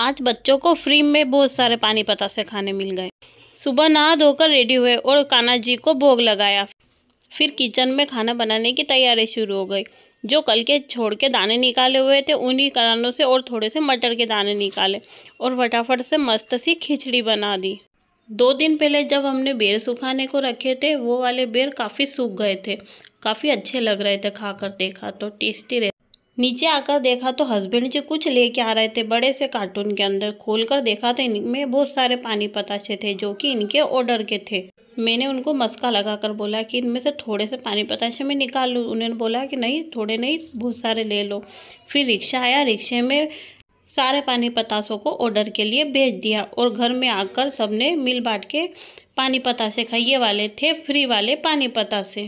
आज बच्चों को फ्री में बहुत सारे पानी पता से खाने मिल गए सुबह नहा धोकर रेडी हुए और कान्हा जी को भोग लगाया फिर किचन में खाना बनाने की तैयारी शुरू हो गई जो कल के छोड़ के दाने निकाले हुए थे उन्हीं कानों से और थोड़े से मटर के दाने निकाले और फटाफट से मस्त सी खिचड़ी बना दी दो दिन पहले जब हमने बेर सुखाने को रखे थे वो वाले बेर काफ़ी सूख गए थे काफ़ी अच्छे लग रहे थे खाकर देखा तो टेस्टी रहे नीचे आकर देखा तो हस्बैंड जी कुछ लेके आ रहे थे बड़े से कार्टून के अंदर खोल कर देखा तो इनमें बहुत सारे पानी पताशे थे जो कि इनके ऑर्डर के थे मैंने उनको मस्का लगा कर बोला कि इनमें से थोड़े से पानी पताशे में निकाल लूँ उन्होंने बोला कि नहीं थोड़े नहीं बहुत सारे ले लो फिर रिक्शा आया रिक्शे में सारे पानी पताशों को ऑर्डर के लिए भेज दिया और घर में आकर सबने मिल बांट के पानी पताशे खाइए वाले थे फ्री वाले पानी पताशे